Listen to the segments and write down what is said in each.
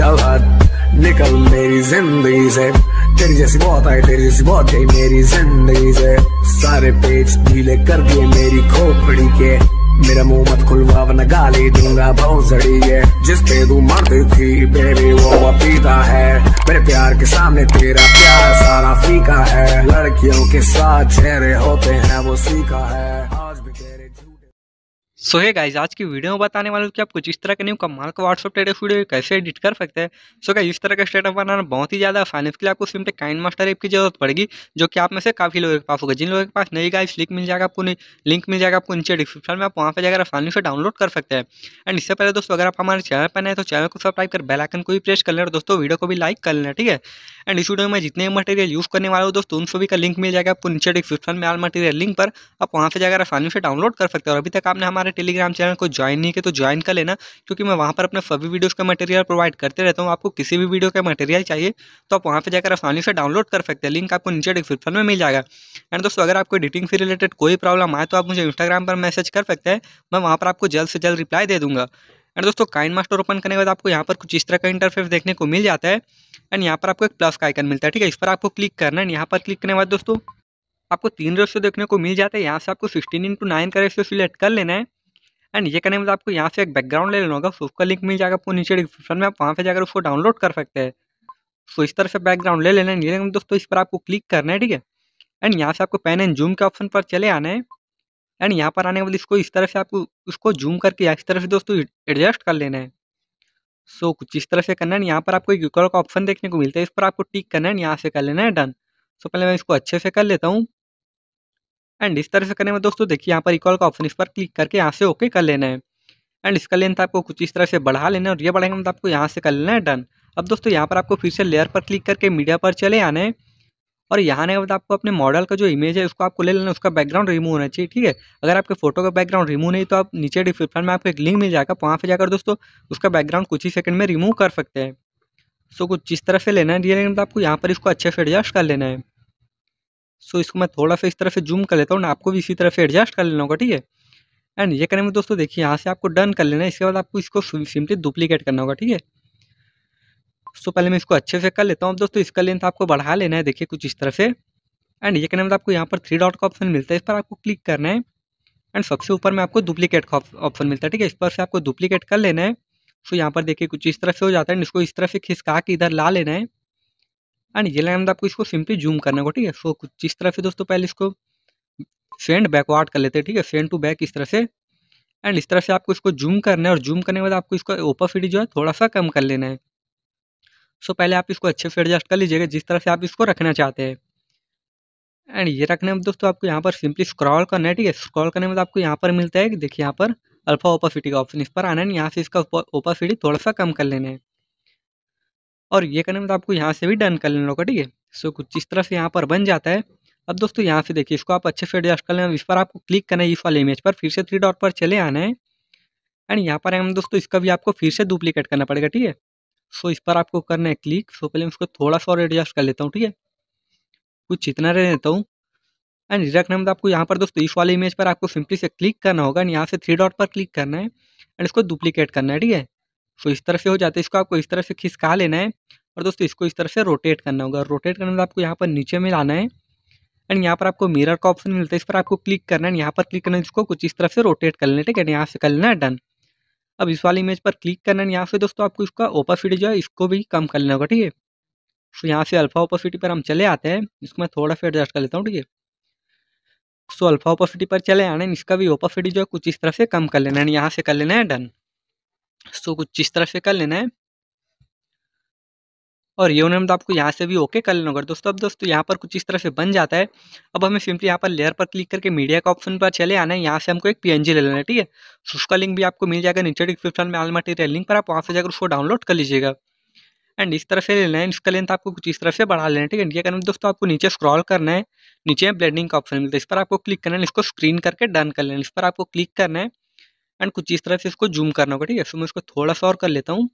चल निकल मेरी जिंदगी से तेरी जैसी बहुत आई तेरी जैसी बहुत गई मेरी जिंदगी से सारे पेज ढीले कर दिए मेरी खोपड़ी के मेरा मुंह मत खुलवा वरना गाली दूंगा जड़ी है जिस पे तू मरती थी बेबी वो पीता है मेरे प्यार के सामने तेरा प्यार सारा फीका है लड़कियों के साथ चेहरे होते हैं वो सीखा है सो है गाइज आज की वीडियो में बताने वाले हूँ कि आप कुछ इस तरह के न्यू कमाल का व्हाट्सअप स्टेटस वीडियो कैसे एडिट कर सकते हैं सो क्या इस तरह का स्टेटस बनाना बहुत ही ज़्यादा आसान है इसके लिए आपको सिम काइंड मास्टर ऐप की जरूरत पड़ेगी जो कि आप में से काफ़ी लोगों के पास होगा जिन लोगों के पास नई गाइज लिंक मिल जाएगा आपको लिंक मिल जाएगा आपको नीचे डिस्क्रिप्शन में आप वहाँ पर जाकर आसानी से डाउनलोड कर सकते हैं एंड इससे पहले दोस्तों अगर आप हमारे चैनल पर नए तो चैनल को सब्सक्राइब कर बेलाइकन को भी प्रेस कर लेना और दोस्तों वीडियो को भी लाइक कर लेना ठीक है एंड इस वीडियो में जितने मटेरियल यूज़ करने वाले हो दोस्तों उन सभी का लिंक मिल जाएगा आपको नीचे डिस्क्रिप्शन में आल मटेरियल लिंक पर आप वहाँ से जाकर आसानी से डाउनलोड कर सकते हो और अभी तक आपने हमारे हमारे टेलीग्राम चैनल को ज्वाइन नहीं किया तो ज्वाइन कर लेना क्योंकि मैं वहाँ पर अपने सभी वीडियोज़ का मटेरियल प्रोवाइड करते रहता हूँ आपको किसी भी वीडियो का मटेरियल चाहिए तो आप वहाँ पर जाकर आसानी से डाउनलोड कर सकते हैं लिंक आपको नीचे डिस्क्रिप्शन में मिल जाएगा एंड दोस्तों अगर आपको एडिटिंग से रिलेटेड कोई प्रॉब्लम आए तो आप मुझे इंस्टाग्राम पर मैसेज कर सकते हैं मैं वहाँ पर आपको जल्द से जल्द रिप्लाई दे दूँगा एंड दोस्तों काइन मास्टर ओपन करने के बाद आपको यहाँ पर कुछ इस तरह का इंटरफेस देखने को मिल जाता है एंड यहाँ पर आपको एक प्लस का आइकन मिलता है ठीक है इस पर आपको क्लिक करना है यहाँ पर क्लिक करने के बाद दोस्तों आपको तीन रेशियो देखने को मिल जाता है यहाँ से आपको सिक्सटीन इंटू नाइन का रेशियो सिलेक्ट कर लेना है एंड ये करने में आपको यहाँ से एक बैकग्राउंड ले लेना होगा सो उसका लिंक मिल जाएगा आपको नीचे डिस्क्रिप्शन में आप वहाँ पर जाकर उसको डाउनलोड कर सकते हैं सो इस तरह से बैकग्राउंड ले लेना ये दोस्तों इस पर आपको क्लिक करना है ठीक है एंड यहाँ से आपको पेन एंड जूम के ऑप्शन पर चले आना है एंड यहाँ पर आने के बाद इसको इस तरह से आपको उसको जूम करके इस तरह से दोस्तों एडजस्ट कर लेना है सो so, कुछ इस तरह से करना है यहाँ पर आपको एक यूकॉल का ऑप्शन देखने को मिलता है इस पर आपको टिक करना है यहाँ से कर लेना है डन सो so, पहले मैं इसको अच्छे से कर लेता हूँ एंड इस तरह से करने में दोस्तों देखिए यहाँ पर इक्वल का ऑप्शन इस पर क्लिक करके यहाँ से ओके कर लेना है एंड इसका लेंथ आपको कुछ इस तरह से बढ़ा लेना है और ये बढ़ाएंगे मतलब आपको यहाँ से कर लेना है डन अब दोस्तों यहाँ पर आपको फिर से लेयर पर क्लिक करके मीडिया पर चले आना है और यहाँ आने के बाद आपको अपने मॉडल का जो इमेज है उसको आपको ले लेना उसका बैकग्राउंड रिमूव होना चाहिए ठीक है अगर आपके फोटो का बैकग्राउंड रिमूव नहीं तो आप नीचे डिस्क्रिप्शन में आपको एक लिंक मिल जाएगा वहाँ पर जाकर दोस्तों उसका बैकग्राउंड कुछ ही सेकंड में रिमूव कर सकते हैं सो कुछ जिस तरह से लेना है ये लेकिन मतलब आपको यहाँ पर इसको अच्छे से एडजस्ट कर लेना है सो इसको मैं थोड़ा सा इस तरह से जूम कर लेता हूँ आपको भी इसी तरह से एडजस्ट कर लेना होगा ठीक है एंड ये करने में दोस्तों देखिए यहाँ से आपको डन कर लेना है इसके बाद आपको इसको सिम्पली डुप्लीकेट करना होगा ठीक है सो पहले मैं इसको अच्छे से कर लेता हूँ अब दोस्तों इसका लेंथ आपको बढ़ा लेना है देखिए कुछ इस तरह से एंड ये करने में आपको यहाँ पर थ्री डॉट का ऑप्शन मिलता है इस पर आपको क्लिक करना है एंड सबसे ऊपर में आपको डुप्लीकेट का ऑप्शन मिलता है ठीक है इस पर से आपको डुप्लीकेट कर लेना है सो यहाँ पर देखिए कुछ इस तरह से हो जाता है इसको इस तरह से खिसका के इधर ला लेना है एंड ये लाइन आपको इसको सिंपली जूम करने को ठीक है सो कुछ इस तरह से दोस्तों पहले इसको सेंड बैकवर्ड कर लेते हैं ठीक है सेंड टू बैक इस तरह से एंड इस तरह से आपको इसको जूम करना है और जूम करने के बाद आपको इसको ओपासिटी जो है थोड़ा सा कम कर लेना है सो पहले आप इसको अच्छे से एडजस्ट कर लीजिएगा जिस तरह से आप इसको रखना चाहते हैं एंड ये रखने में दोस्तों आपको यहाँ पर सिंपली स्क्रॉल करना है ठीक है स्क्रॉल करने में आपको यहाँ पर मिलता है कि देखिए यहाँ पर अल्फा ओपासिटी का ऑप्शन इस पर आना है यहाँ से इसका ओपासिटी थोड़ा सा कम कर लेना है और ये करने में तो आपको यहाँ से भी डन कर लेना होगा ठीक है सो कुछ इस तरह से यहाँ पर बन जाता है अब दोस्तों यहाँ से देखिए इसको आप अच्छे से एडजस्ट कर लेना इस पर आपको क्लिक करना है इस वाले इमेज पर फिर से थ्री डॉट पर चले आना है एंड यहाँ पर हम दोस्तों इसका भी आपको फिर से डुप्लीकेट करना पड़ेगा ठीक है सो इस पर आपको करना है क्लिक सो पहले मैं इसको थोड़ा सा और एडजस्ट कर लेता हूँ ठीक है कुछ इतना रह देता हूँ एंड रिजर्क में तो आपको यहाँ पर दोस्तों इस वाले इमेज पर आपको सिंपली से क्लिक करना होगा एंड यहाँ से थ्री डॉट पर क्लिक करना है एंड इसको डुप्लीकेट करना है ठीक है सो इस तरह से हो जाता है इसको आपको इस तरह से खिसका लेना है और दोस्तों इसको इस तरह से रोटेट करना होगा रोटेट करने में आपको यहाँ पर नीचे में लाना है एंड यहाँ पर आपको मिरर का ऑप्शन मिलता है इस पर आपको क्लिक करना है यहाँ पर क्लिक करना है इसको कुछ इस तरह से रोटेट कर लेना ठीक है यहाँ से कर लेना डन अब इस वाली इमेज पर क्लिक करना है यहाँ से दोस्तों आपको इसका ओपासिटी जो है इसको भी कम कर लेना होगा ठीक है सो यहाँ से अल्फा ओपासिटी पर हम चले आते हैं इसको मैं थोड़ा सा एडजस्ट कर लेता हूँ ठीक है सो अल्फा ओपासिटी पर चले आना है इसका भी ओपासिटी जो है कुछ इस तरह से कम कर लेना है यहाँ से कर लेना है डन सो कुछ इस तरह से कर लेना है और ये उन्होंने आपको यहाँ से भी ओके कर लेना होगा दोस्तों अब दोस्तों यहाँ पर कुछ इस तरह से बन जाता है अब हमें सिंपली यहाँ पर लेयर पर क्लिक करके मीडिया का ऑप्शन पर चले आना है यहाँ से हमको एक पीएनजी ले लेना है ठीक है उसका लिंक भी आपको मिल जाएगा नीचे डिस्क्रिप्शन में आल मटेरियल लिंक पर आप वहाँ से जाकर उसको डाउनलोड कर लीजिएगा एंड इस तरह से लेना है इसका लेंथ आपको कुछ इस तरह से बढ़ा लेना है ठीक है क्या करना दोस्तों आपको नीचे स्क्रॉल करना है नीचे ब्लेंडिंग का ऑप्शन मिलता है इस पर आपको क्लिक करना है इसको स्क्रीन करके डन कर लेना है इस पर आपको क्लिक करना है एंड कुछ इस तरह से इसको जूम करना होगा ठीक है सो मैं इसको थोड़ा सा और कर लेता हूँ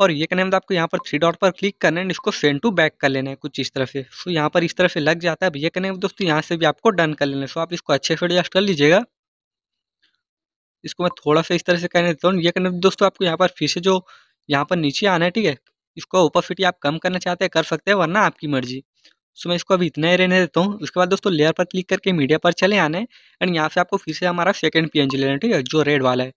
और ये कहने में मतलब आपको यहाँ पर थ्री डॉट पर क्लिक करना है एंड इसको सेंड टू बैक कर लेना है कुछ इस तरह से सो यहाँ पर इस तरह से लग जाता है अब ये कहने में मतलब दोस्तों यहाँ से भी आपको डन कर लेना है सो आप इसको अच्छे से एडजस्ट कर लीजिएगा इसको मैं थोड़ा सा इस तरह से कहने देता हूँ ये कहने मतलब दोस्तों आपको यहाँ पर फिर से जो यहाँ पर नीचे आना है ठीक है इसको फिटी आप कम करना चाहते हैं कर सकते हैं वरना आपकी मर्जी सो मैं इसको अभी इतना ही रहने देता हूँ उसके बाद दोस्तों लेयर पर क्लिक करके मीडिया पर चले आने एंड यहाँ से आपको फिर से हमारा पी पीएनजी लेना है ठीक है जो रेड वाला है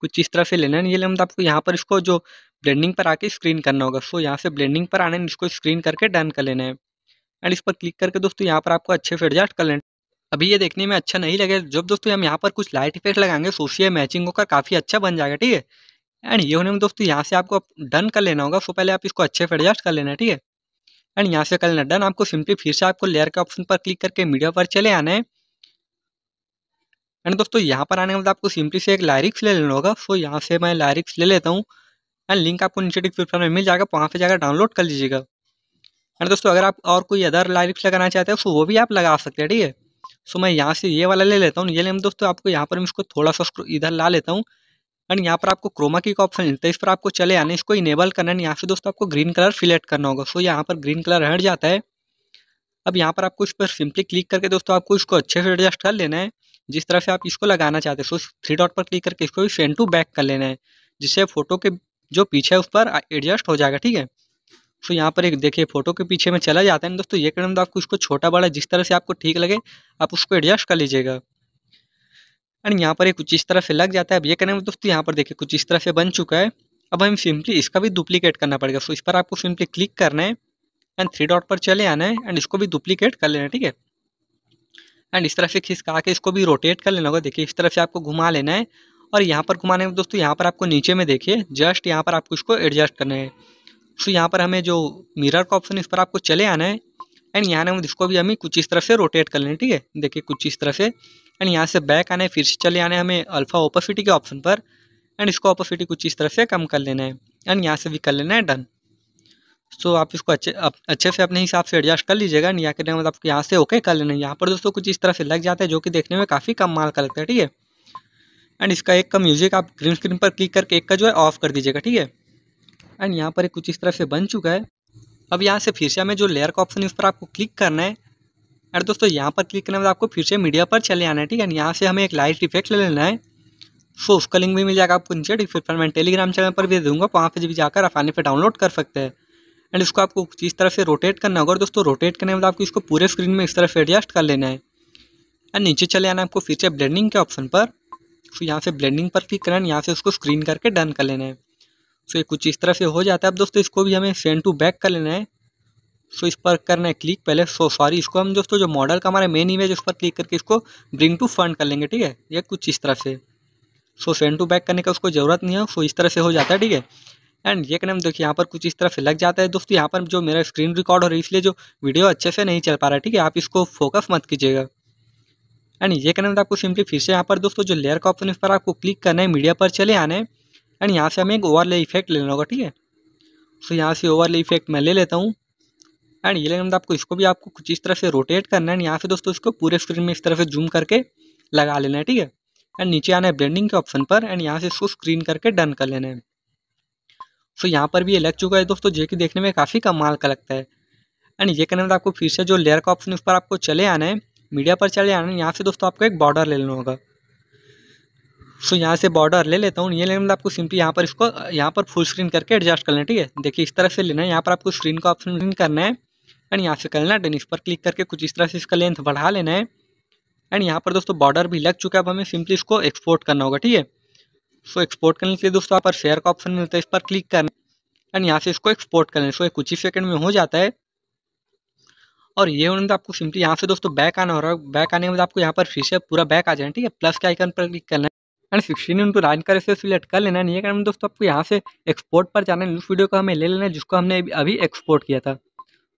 कुछ इस तरह से लेना है ये लेना तो मतलब आपको यहाँ पर इसको जो ब्लेंडिंग पर आके स्क्रीन करना होगा सो यहाँ से ब्लेंडिंग पर आने इसको स्क्रीन करके डन कर लेना है एंड इस पर क्लिक करके दोस्तों यहाँ पर आपको अच्छे से एडजस्ट कर लेना अभी ये देखने में अच्छा नहीं लगे जब दोस्तों हम यहाँ पर कुछ लाइट इफेक्ट लगाएंगे तो उसी मैचिंग होकर काफ़ी अच्छा बन जाएगा ठीक है एंड ये होने में दोस्तों यहाँ से आपको डन कर लेना होगा सो पहले आप इसको अच्छे से एडजस्ट कर लेना ठीक है एंड यहाँ से कल डन आपको सिंपली फिर से आपको लेयर के ऑप्शन पर क्लिक करके मीडिया पर चले आना है एंड दोस्तों यहाँ पर आने के बाद आपको सिंपली से एक लायरिक्स ले लेना होगा सो यहाँ से मैं लायरिक्स ले लेता हूँ एंड लिंक आपको नीचे डिस्क्रिप्शन में मिल जाएगा वहाँ पर जाकर डाउनलोड कर लीजिएगा एंड दोस्तों अगर आप और कोई अदर लायरिक्स लगाना चाहते हो सो वो भी आप लगा सकते हैं ठीक है सो मैं यहाँ से ये वाला ले लेता हूँ ये ले दोस्तों आपको यहाँ पर मैं इसको थोड़ा सा इधर ला लेता हूँ एंड यहाँ पर आपको क्रोमा की ऑप्शन मिलता है इस पर आपको चले आने इसको इनेबल करना है यहाँ से दोस्तों आपको ग्रीन कलर सिलेक्ट करना होगा सो यहाँ पर ग्रीन कलर हट जाता है अब यहाँ पर आपको इस पर सिंपली क्लिक करके दोस्तों आपको इसको अच्छे से एडजस्ट कर लेना है जिस तरह से आप इसको लगाना चाहते हैं सो थ्री डॉट पर क्लिक करके इसको भी सेंड टू बैक कर लेना है जिससे फोटो के जो पीछे है उस पर एडजस्ट हो जाएगा ठीक है सो यहाँ पर एक देखिए फोटो के पीछे में चला जाता है दोस्तों ये कहना तो आपको इसको छोटा बड़ा जिस तरह से आपको ठीक लगे आप उसको एडजस्ट कर लीजिएगा एंड यहाँ पर ये कुछ इस तरह से लग जाता है अब ये में मतलब दोस्तों यहाँ पर देखिए कुछ इस तरह से बन चुका है अब हमें सिंपली इसका भी डुप्लीकेट करना पड़ेगा सो इस पर आपको सिंपली क्लिक करना है एंड थ्री डॉट पर चले आना है एंड इसको भी डुप्लीकेट कर लेना है ठीक है एंड इस तरह से खिसका के इसको भी रोटेट कर लेना होगा देखिए इस तरह से आपको घुमा लेना है और यहाँ पर घुमाने में मतलब दोस्तों यहाँ पर आपको नीचे में देखिए जस्ट यहाँ पर आपको इसको एडजस्ट करना है सो यहाँ पर हमें जो मिरर का ऑप्शन इस पर आपको चले आना है एंड यहाँ ने मतलब इसको भी हमें कुछ इस तरह से रोटेट कर लेना है ठीक है देखिए कुछ इस तरह से एंड यहाँ से बैक आना है फिर से चले आना है हमें अल्फ़ा ओपोसिटी के ऑप्शन पर एंड इसको ओपोसिटी कुछ इस तरह से कम कर लेना है एंड यहाँ से भी कर लेना है डन सो so, आप इसको अच्छे आप अच्छे से अपने हिसाब से एडजस्ट कर लीजिएगा या करने मतलब आपको यहाँ से ओके कर लेना है यहाँ पर दोस्तों कुछ इस तरह से लग जाता है जो कि देखने में काफ़ी कम माल का लगता है ठीक है एंड इसका एक का म्यूजिक आप ग्रीन स्क्रीन पर क्लिक करके एक का जो है ऑफ कर दीजिएगा ठीक है एंड यहाँ पर कुछ इस तरह से बन चुका है अब यहाँ से फिर से हमें जो लेयर का ऑप्शन है उस पर आपको क्लिक करना है एंड दोस्तों यहाँ पर क्लिक करने के बाद आपको फिर से मीडिया पर चले आना है ठीक है यहाँ से हमें एक लाइट इफेक्ट ले लेना है सो उसका लिंक भी मिल जाएगा आपको नीचे फिर पर मैं टेलीग्राम चैनल पर भी दूंगा वहाँ पर भी जाकर आसानी पर डाउनलोड कर सकते हैं एंड इसको आपको इस तरह से रोटेट करना होगा और दोस्तों रोटेट करने के बाद आपको इसको पूरे स्क्रीन में इस तरह से एडजस्ट कर लेना है एंड नीचे चले आना आपको फिर से ब्लेंडिंग के ऑप्शन पर सो तो यहाँ से ब्लेंडिंग पर क्लिक करना है यहाँ से उसको स्क्रीन करके डन कर लेना है सो तो ये कुछ इस तरह से हो जाता है अब दोस्तों इसको भी हमें सेंड टू बैक कर लेना है सो इस पर करना है क्लिक पहले सो सॉरी इसको हम दोस्तों जो मॉडल का हमारा मेन इमेज उस पर क्लिक करके इसको ब्रिंग टू फंड कर लेंगे ठीक है या कुछ इस तरह से सो सेंड टू बैक करने का उसको ज़रूरत नहीं है सो इस तरह से हो जाता है ठीक है एंड ये कहना देखिए यहाँ पर कुछ इस तरह से लग जाता है दोस्तों यहाँ पर जो मेरा स्क्रीन रिकॉर्ड हो रही है इसलिए जो वीडियो अच्छे से नहीं चल पा रहा है ठीक है आप इसको फोकस मत कीजिएगा एंड ये करने आपको सिंपली फिर से यहाँ पर दोस्तों जो लेयर का ऑप्शन इस पर आपको क्लिक करना है मीडिया पर चले आना है एंड यहाँ से हमें एक ओवरले इफेक्ट लेना होगा ठीक है सो यहाँ से ओवरले इफेक्ट मैं ले लेता हूँ एंड ये लेकिन मतलब आपको इसको भी आपको कुछ इस तरह से रोटेट करना है एंड यहाँ से दोस्तों इसको पूरे स्क्रीन में इस तरह से जूम करके लगा लेना है ठीक है एंड नीचे आना है ब्लेंडिंग के ऑप्शन पर एंड यहाँ से इसको स्क्रीन करके डन कर लेना है सो so, यहाँ पर भी ये लग चुका है दोस्तों जो कि देखने में काफ़ी कमाल का लगता है एंड ये करने में आपको फिर से जो लेयर का ऑप्शन उस पर आपको चले आना है मीडिया पर चले आना है यहाँ से दोस्तों आपको एक बॉर्डर ले लेना होगा सो so, यहाँ से बॉर्डर ले लेता हूँ ये लेने में मतलब आपको सिंपली यहाँ पर इसको यहाँ पर फुल स्क्रीन करके एडजस्ट कर है ठीक है देखिए इस तरह से लेना है यहाँ पर आपको स्क्रीन का ऑप्शन करना है एंड यहाँ से करना डेन इस पर क्लिक करके कुछ इस तरह से इसका लेंथ बढ़ा लेना है एंड यहाँ पर दोस्तों बॉर्डर भी लग चुका है अब हमें सिंपली इसको एक्सपोर्ट करना होगा ठीक है सो एक्सपोर्ट करने के लिए दोस्तों यहाँ पर शेयर का ऑप्शन मिलता है इस पर क्लिक करना एंड यहाँ से इसको एक्सपोर्ट कर लेना सो कुछ ही सेकंड में हो जाता है और ये होने तो आपको सिंपली यहाँ से दोस्तों बैक आना हो रहा है बैक आने के बाद आपको यहाँ पर फिर से पूरा बैक आ जाना ठीक है प्लस के आइकन पर क्लिक करना है एंड सिक्सटीन इंटू लाइन कर इसे सिलेक्ट कर लेना है ये दोस्तों आपको यहाँ से एक्सपोर्ट पर जाना है उस वीडियो को हमें ले लेना है जिसको हमने अभी एक्सपोर्ट किया था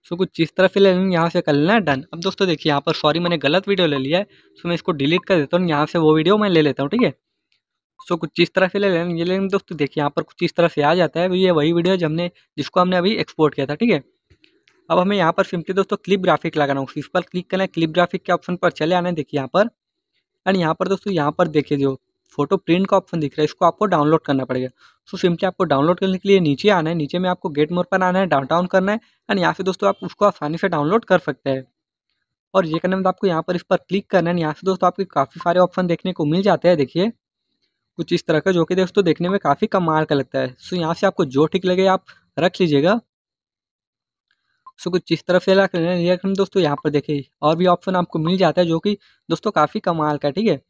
सो कुछ इस तरह से ले लेंगे यहाँ से कर लेना है डन अब दोस्तों देखिए यहाँ पर सॉरी मैंने गलत वीडियो ले लिया है सो मैं इसको डिलीट कर देता हूँ यहाँ से वो वीडियो मैं ले लेता हूँ ठीक है सो कुछ इस तरह से ले लेंगे ये लेंगे दोस्तों देखिए यहाँ पर कुछ इस तरह से आ जाता है ये वही वीडियो जो हमने जिसको हमने अभी एक्सपोर्ट किया था ठीक है अब हमें यहाँ पर सिंपली दोस्तों क्लिप ग्राफिक लगाना होगा इस पर क्लिक करना है क्लिप ग्राफिक के ऑप्शन पर चले आना है देखिए यहाँ पर एंड यहाँ पर दोस्तों यहाँ पर देखिए जो फोटो प्रिंट का ऑप्शन दिख रहा है इसको आपको डाउनलोड करना पड़ेगा सो तो सिंपली आपको डाउनलोड करने के लिए नीचे आना है नीचे में आपको गेट मोर पर आना है डाउन डाउन करना है एंड यहाँ से दोस्तों आप उसको आसानी से डाउनलोड कर सकते हैं और ये करने में आपको यहाँ पर इस पर क्लिक करना है यहाँ से दोस्तों आपके काफ़ी सारे ऑप्शन देखने को मिल जाते हैं देखिए कुछ इस तरह का जो कि दोस्तों देखने में काफ़ी कम मार का लगता है सो यहाँ से आपको जो ठीक लगे आप रख लीजिएगा सो कुछ इस तरह से रख लेना ये दोस्तों यहाँ पर देखिए और भी ऑप्शन आपको मिल जाता है जो कि दोस्तों काफ़ी कमाल का ठीक है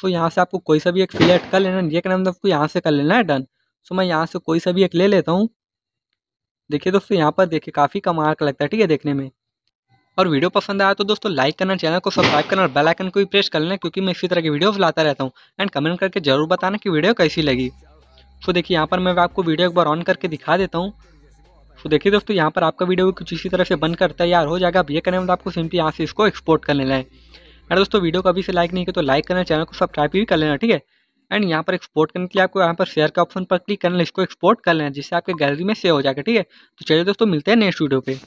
सो यहाँ से आपको कोई सा भी एक सिलेक्ट कर लेना ये करना मतलब आपको यहाँ से कर लेना है डन सो मैं यहाँ से कोई सा भी एक ले लेता हूँ देखिए दोस्तों यहाँ पर देखिए काफ़ी कम आर्क लगता है ठीक है देखने में और वीडियो पसंद आया तो दोस्तों लाइक करना चैनल को सब्सक्राइब करना और बेल आइकन को भी प्रेस कर लेना क्योंकि मैं इसी तरह की वीडियोज लाता रहता हूँ एंड कमेंट करके जरूर बताना कि वीडियो कैसी लगी सो देखिए यहाँ पर मैं आपको वीडियो एक बार ऑन करके दिखा देता हूँ तो देखिए दोस्तों यहाँ पर आपका वीडियो कुछ इसी तरह से बंद तैयार हो जाएगा अब ये करने में मतलब आपको सिंपली यहाँ से इसको एक्सपोर्ट कर लेना है अरे दोस्तों वीडियो को अभी से लाइक नहीं किया तो लाइक करना चैनल को सब्सक्राइब भी कर लेना ठीक है एंड यहाँ पर एक्सपोर्ट करने के लिए आपको यहाँ पर शेयर का ऑप्शन पर क्लिक करना इसको एक्सपोर्ट कर लेना जिससे आपके गैलरी में सेव हो जाएगा ठीक है तो चलिए दोस्तों मिलते हैं नेक्स्ट वीडियो पे